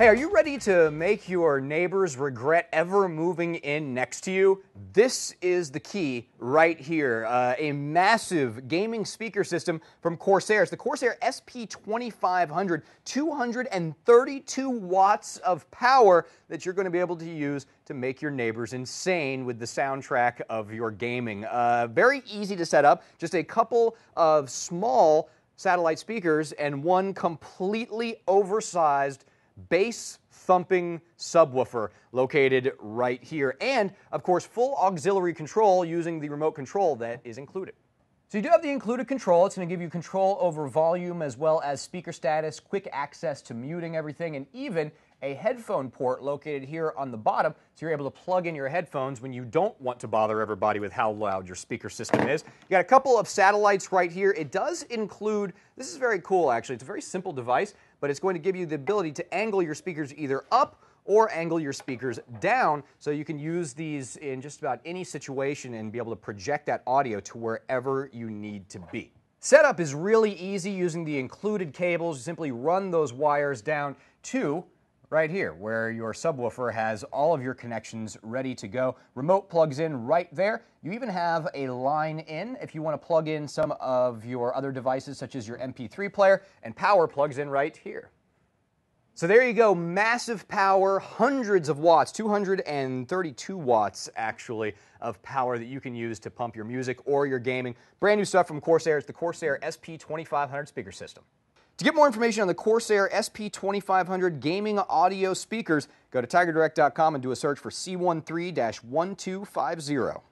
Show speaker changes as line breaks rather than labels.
Hey, are you ready to make your neighbors regret ever moving in next to you? This is the key right here. Uh, a massive gaming speaker system from Corsair. It's the Corsair SP2500, 232 watts of power that you're going to be able to use to make your neighbors insane with the soundtrack of your gaming. Uh, very easy to set up, just a couple of small satellite speakers and one completely oversized bass thumping subwoofer located right here. And, of course, full auxiliary control using the remote control that is included. So you do have the included control. It's going to give you control over volume as well as speaker status, quick access to muting everything, and even a headphone port located here on the bottom so you're able to plug in your headphones when you don't want to bother everybody with how loud your speaker system is. You got a couple of satellites right here. It does include, this is very cool actually, it's a very simple device but it's going to give you the ability to angle your speakers either up or angle your speakers down so you can use these in just about any situation and be able to project that audio to wherever you need to be. Setup is really easy using the included cables. You simply run those wires down to right here where your subwoofer has all of your connections ready to go. Remote plugs in right there. You even have a line in if you want to plug in some of your other devices such as your MP3 player and power plugs in right here. So there you go, massive power, hundreds of watts, 232 watts actually of power that you can use to pump your music or your gaming. Brand new stuff from Corsair, it's the Corsair SP2500 speaker system. To get more information on the Corsair SP2500 gaming audio speakers, go to tigerdirect.com and do a search for C13 1250.